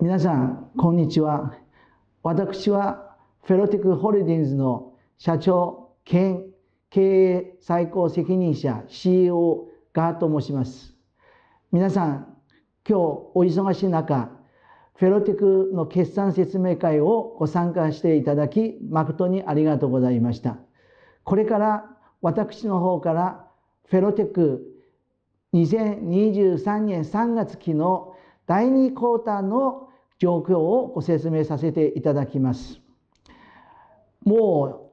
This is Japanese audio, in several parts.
皆さん、こんにちは。私はフェロティックホールディングの社長兼経営最高責任者 CEO ガーと申します。皆さん、今日お忙しい中、フェロティクの決算説明会をご参加していただき、誠にありがとうございました。これから私の方からフェロテック2023年3月期の第2クォーターの状況をご説明させていただきます。もう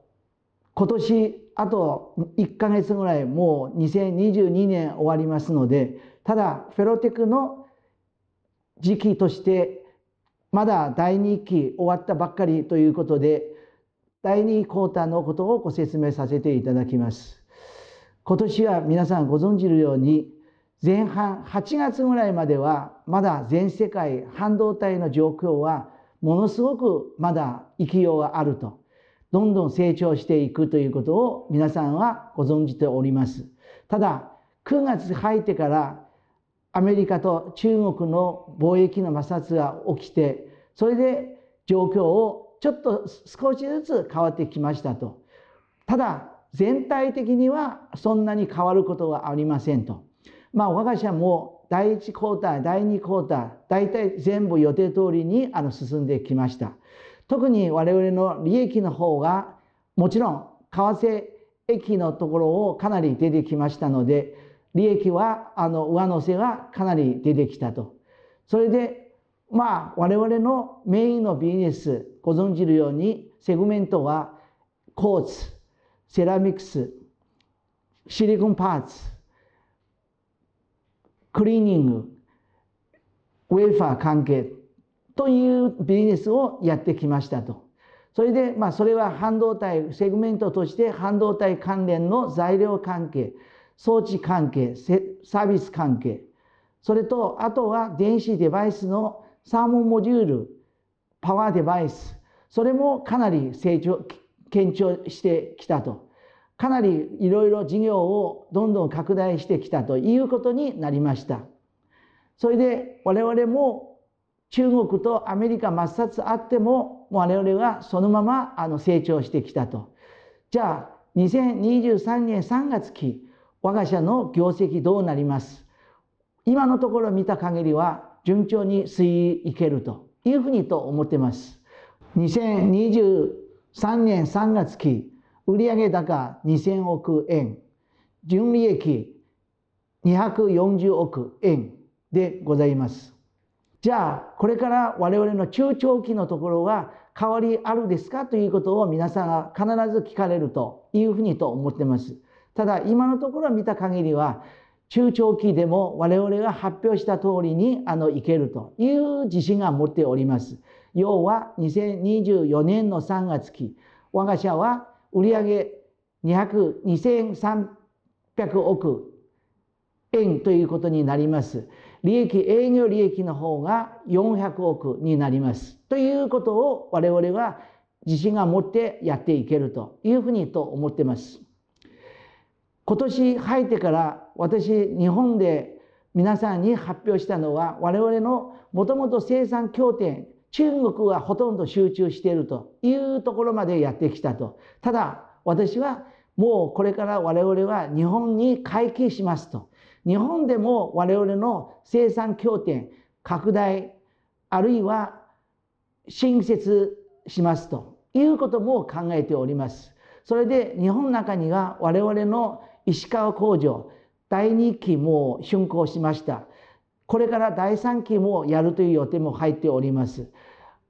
今年あと1ヶ月ぐらいもう2022年終わりますのでただフェロテクの時期としてまだ第2期終わったばっかりということで第2クォーターのことをご説明させていただきます。今年は皆さんご存知のように前半8月ぐらいまではまだ全世界半導体の状況はものすごくまだ生きようがあるとどんどん成長していくということを皆さんはご存じておりますただ9月入ってからアメリカと中国の貿易の摩擦が起きてそれで状況をちょっと少しずつ変わってきましたとただ全体的にはそんなに変わることはありませんとまあ我が社も第1クォーター第2クォーター大体全部予定通りにあの進んできました特に我々の利益の方がもちろん為替益のところをかなり出てきましたので利益はあの上乗せがかなり出てきたとそれでまあ我々のメインのビジネスご存じのようにセグメントはコーツセラミックスシリコンパーツクリーニングウェルファー関係というビジネスをやってきましたと。それで、まあ、それは半導体セグメントとして半導体関連の材料関係装置関係サービス関係それとあとは電子デバイスのサーモンモジュールパワーデバイスそれもかなり成長堅調してきたとかなりいろいろ事業をどんどん拡大してきたということになりましたそれで我々も中国とアメリカ抹殺あっても我々はそのままあの成長してきたとじゃあ2023年3月期我が社の業績どうなります今のところ見た限りは順調に推移いけるというふうにと思ってます2023年3月期売上高2000億円、純利益240億円でございます。じゃあこれから我々の中長期のところは変わりあるですかということを皆さんが必ず聞かれるというふうにと思ってます。ただ今のところ見た限りは中長期でも我々が発表した通りにあのいけるという自信が持っております。要は2024年の3月期我が社は売上200300億円ということになります。利益営業利益の方が400億になります。ということを我々は自信が持ってやっていけるというふうにと思ってます。今年入ってから私日本で皆さんに発表したのは我々のもともと生産協定中国はほとんど集中しているというところまでやってきたとただ私はもうこれから我々は日本に回帰しますと日本でも我々の生産拠点拡大あるいは新設しますということも考えておりますそれで日本の中には我々の石川工場第2期も竣工しましたこれから第3期もやるという予定も入っております。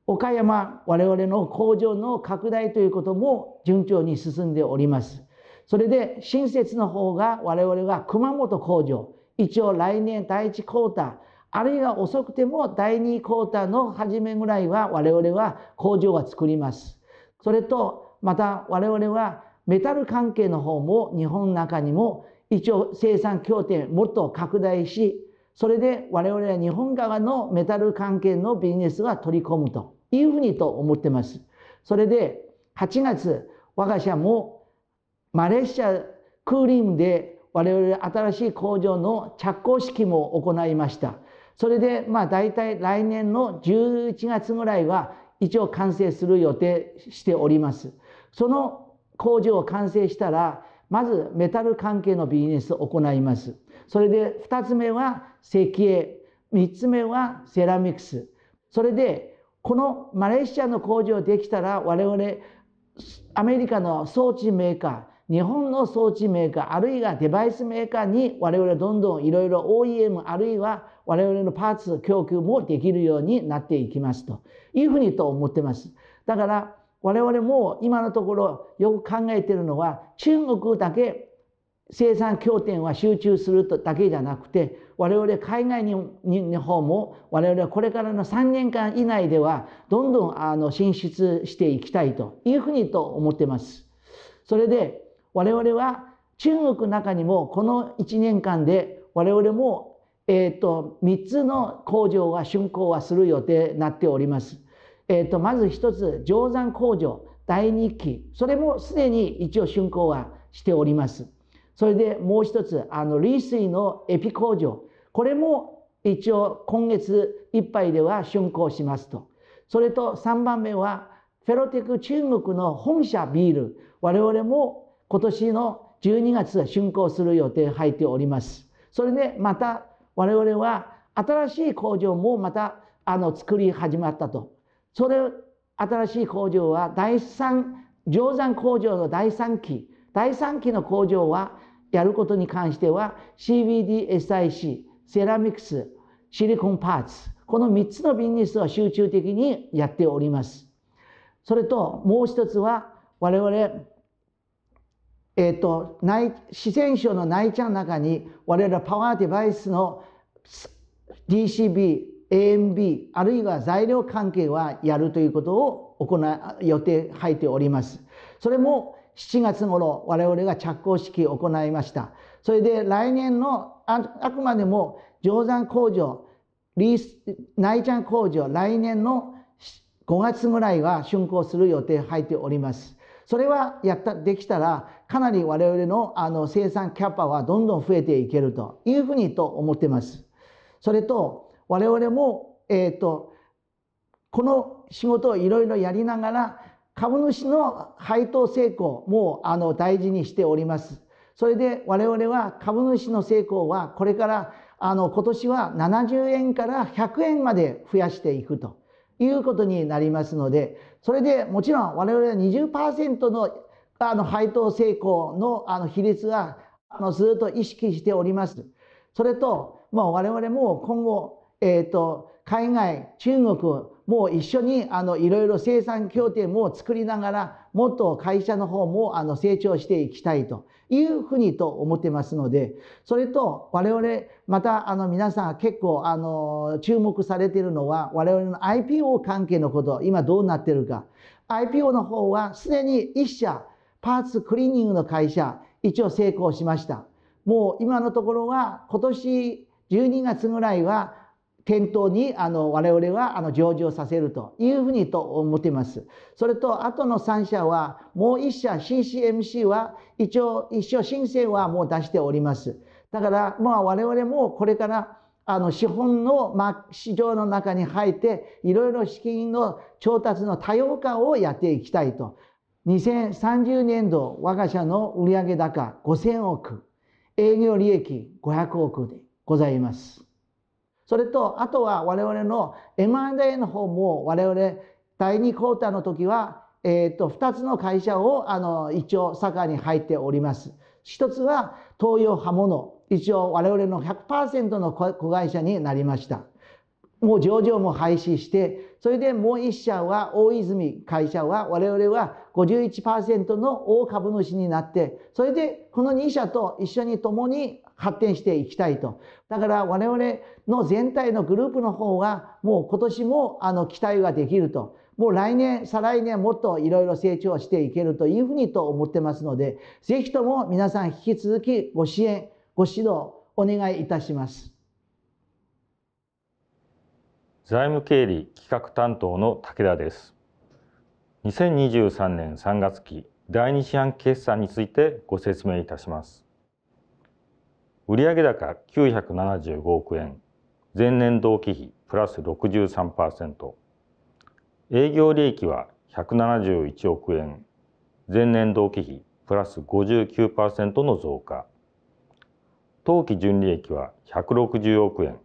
岡山我々の工場の拡大ということも順調に進んでおります。それで新設の方が我々は熊本工場一応来年第1クォーターあるいは遅くても第2クォーターの初めぐらいは我々は工場は作ります。それとまた我々はメタル関係の方も日本の中にも一応生産協定もっと拡大しそれで我々は日本側のメタル関係のビジネスは取り込むというふうにと思ってます。それで8月我が社もマレーシアクーリムで我々新しい工場の着工式も行いました。それでまあ大体来年の11月ぐらいは一応完成する予定しております。その工場を完成したらまずメタル関係のビジネスを行います。それで2つ目は石英、3つ目はセラミックス。それでこのマレーシアの工場できたら我々アメリカの装置メーカー、日本の装置メーカー、あるいはデバイスメーカーに我々どんどんいろいろ OEM あるいは我々のパーツ供給もできるようになっていきますというふうにと思ってます。だから我々も今のところよく考えてるのは中国だけ生産拠点は集中するとだけじゃなくて我々海外の方も我々はこれからの3年間以内ではどんどんあの進出していきたいというふうにと思ってます。それで我々は中国の中にもこの1年間で我々もえと、3つの工場は竣工はする予定になっております。えー、とまず一つ定山工場第2期それもすでに一応竣工はしておりますそれでもう一つあの利水のエピ工場これも一応今月いっぱいでは竣工しますとそれと3番目はフェロテク中国の本社ビール我々も今年の12月竣工する予定入っておりますそれでまた我々は新しい工場もまたあの作り始まったとそれ新しい工場は第三定山工場の第3期第3期の工場はやることに関しては CBDSIC セラミックスシリコンパーツこの3つのビジネスを集中的にやっておりますそれともう一つは我々えーと、内四川省の内地の中に我々パワーデバイスの DCB AMB あるいは材料関係はやるということを行う予定入っておりますそれも7月頃我々が着工式を行いましたそれで来年のあくまでも定山工場リース内ちゃん工場来年の5月ぐらいは竣工する予定入っておりますそれはやったできたらかなり我々のあの生産キャパはどんどん増えていけるというふうにと思ってますそれと我々も、えーと、この仕事をいろいろやりながら株主の配当成功もあの大事にしております。それで我々は株主の成功はこれからあの今年は70円から100円まで増やしていくということになりますのでそれでもちろん我々は20%のあの配当成功のあの比率はあのずっと意識しております。それと、まあ、我々も今後えっ、ー、と、海外、中国も一緒にあのいろいろ生産協定も作りながら、もっと会社の方もあの成長していきたいというふうにと思ってますので、それと我々、またあの皆さん結構あの注目されているのは、我々の IPO 関係のこと、今どうなってるか。IPO の方はすでに1社、パーツクリーニングの会社、一応成功しました。もう今のところは今年12月ぐらいは店頭にあの我々はあの上場させるというふうにと思っています。それと、あとの3社は、もう1社 CCMC は一応、一応申請はもう出しております。だから、まあ我々もこれから、あの資本の、市場の中に入って、いろいろ資金の調達の多様化をやっていきたいと。2030年度、我が社の売上高5000億、営業利益500億でございます。それとあとは我々の M&A の方も我々第2クォーターの時は、えーと、2つの会社をあの一応坂に入っております。一つは東洋刃物一応我々の100%の子会社になりました。もう上場も廃止してそれでもう1社は大泉会社は我々は51%の大株主になってそれでこの2社と一緒に共に発展していきたいと。だから我々の全体のグループの方はもう今年もあの期待ができると。もう来年、再来年もっといろいろ成長していけるというふうにと思ってますので、ぜひとも皆さん引き続きご支援、ご指導お願いいたします。財務経理企画担当の武田です。2023年3月期第2四半期決算についてご説明いたします。売上高975億円前年同期比プラス63%営業利益は171億円前年同期比プラス59%の増加当期純利益は160億円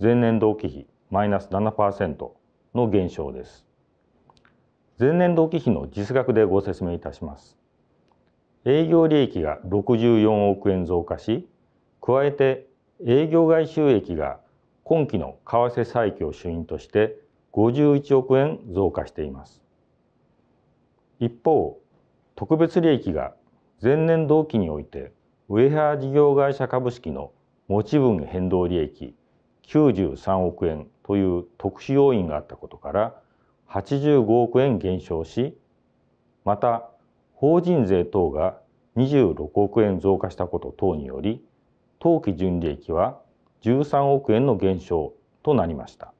前年同期比マイナス7%の減少です前年同期比の実額でご説明いたします営業利益が64億円増加し加えて営業外収益が今期の為替起を主因として51億円増加しています一方特別利益が前年同期においてウェハー事業会社株式の持ち分変動利益93億円という特殊要因があったことから85億円減少しまた法人税等が26億円増加したこと等により当期純利益は13億円の減少となりました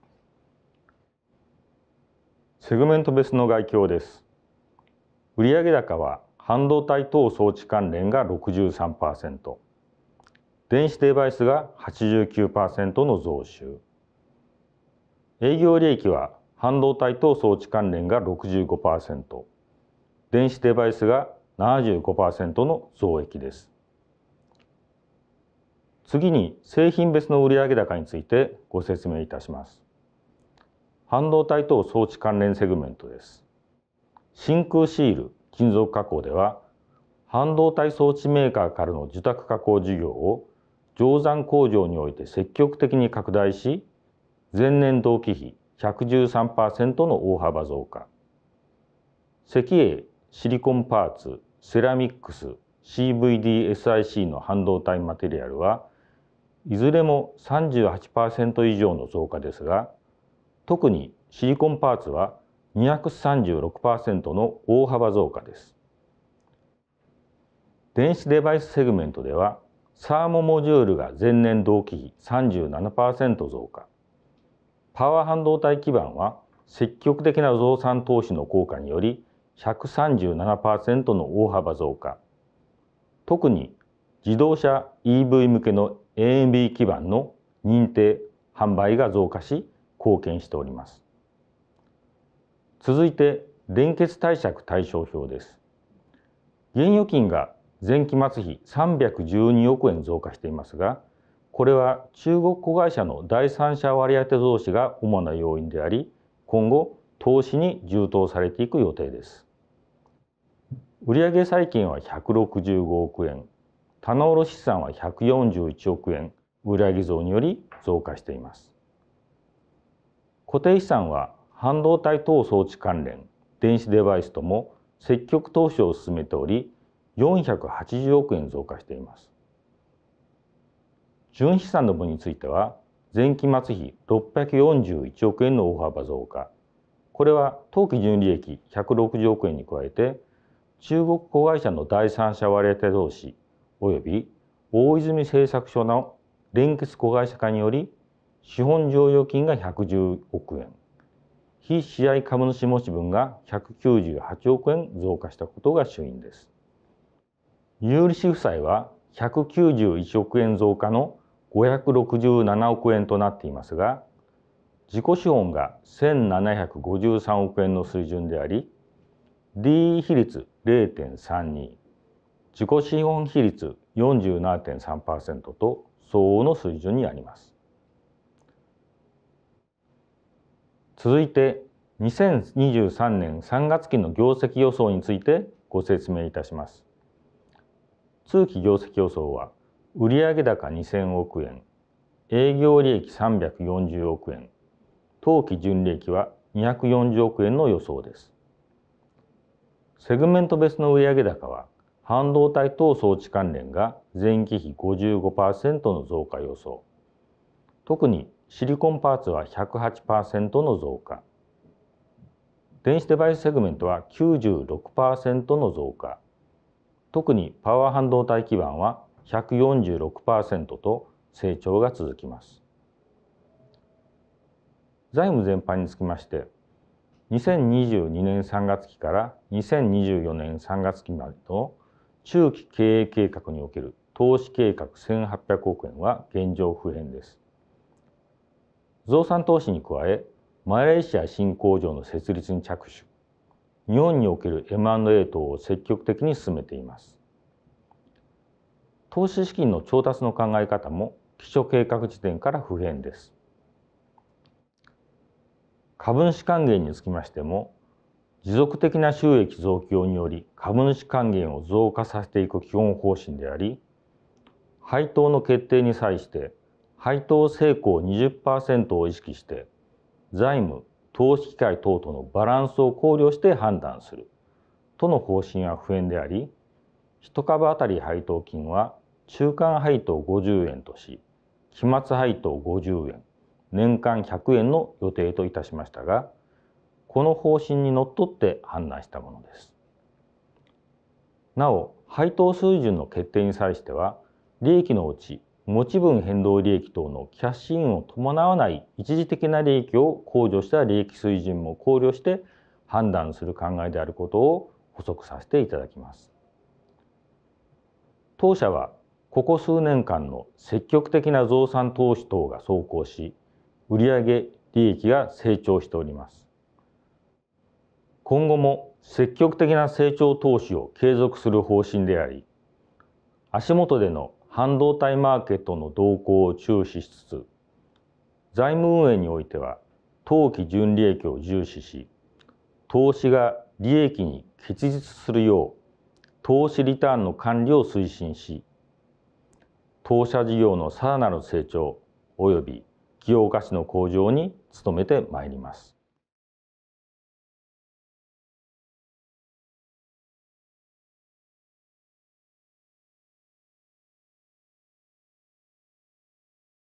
セグメント別の概況です売上高は半導体等装置関連が63%電子デバイスが89%の増収営業利益は半導体等装置関連が65%電子デバイスが75%の増益です次に製品別の売上高についてご説明いたします。半導体等装置関連セグメントです。真空シール金属加工では半導体装置メーカーからの受託加工事業を定山工場において積極的に拡大し前年同期比113%の大幅増加石英シリコンパーツセラミックス CVDSIC の半導体マテリアルはいずれも38%以上の増加ですが特にシリコンパーツは236%の大幅増加です。電子デバイスセグメントではサーモモジュールが前年同期比37%増加パワー半導体基盤は積極的な増産投資の効果により137%の大幅増加特に自動車 EV 向けの AMB 基盤の認定販売が増加し貢献しております続いて連結貸借対照表です現預金が前期末比312億円増加していますがこれは中国子会社の第三者割当増資が主な要因であり今後投資に充当されていく予定です売上債券は165億円棚卸資産は141億円売上増により増加しています固定資産は半導体等装置関連電子デバイスとも積極投資を進めており480億円増加しています純資産の分については前期末比641億円の大幅増加これは当期純利益160億円に加えて中国子会社の第三者割当投資及び大泉製作所の連結子会社化により資本剰余金が110億円非試合株主持分が198億円増加したことが主因です有利子負債は191億円増加の567億円となっていますが自己資本が1753億円の水準であり DE 比率0.32自己資本比率47.3%と相応の水準にあります。続いて2023年3月期の業績予想についてご説明いたします。通期業績予想は売上高2000億円、営業利益340億円、当期純利益は240億円の予想です。セグメント別の売上高は半導体等装置関連が前期比55%の増加予想特にシリコンパーツは108%の増加電子デバイスセグメントは96%の増加特にパワー半導体基盤は146%と成長が続きます財務全般につきまして2022年3月期から2024年3月期までの中期経営計画における投資計画1800億円は現状不変です。増産投資に加え、マレーシア新工場の設立に着手、日本における M&A 等を積極的に進めています。投資資金の調達の考え方も基礎計画時点から不変です。株主還元につきましても持続的な収益増強により株主還元を増加させていく基本方針であり配当の決定に際して配当成功20%を意識して財務投資機会等とのバランスを考慮して判断するとの方針は不変であり1株当たり配当金は中間配当50円とし期末配当50円年間100円の予定といたしましたがこの方針にのっとって判断したものです。なお配当水準の決定に際しては利益のうち持ち分変動利益等のキャッシュインを伴わない一時的な利益を控除した利益水準も考慮して判断する考えであることを補足させていただきます。当社はここ数年間の積極的な増産投資等が走行し売上利益が成長しております。今後も積極的な成長投資を継続する方針であり足元での半導体マーケットの動向を注視しつつ財務運営においては当期純利益を重視し投資が利益に結実するよう投資リターンの管理を推進し当社事業のさらなる成長及び企業価値の向上に努めてまいります。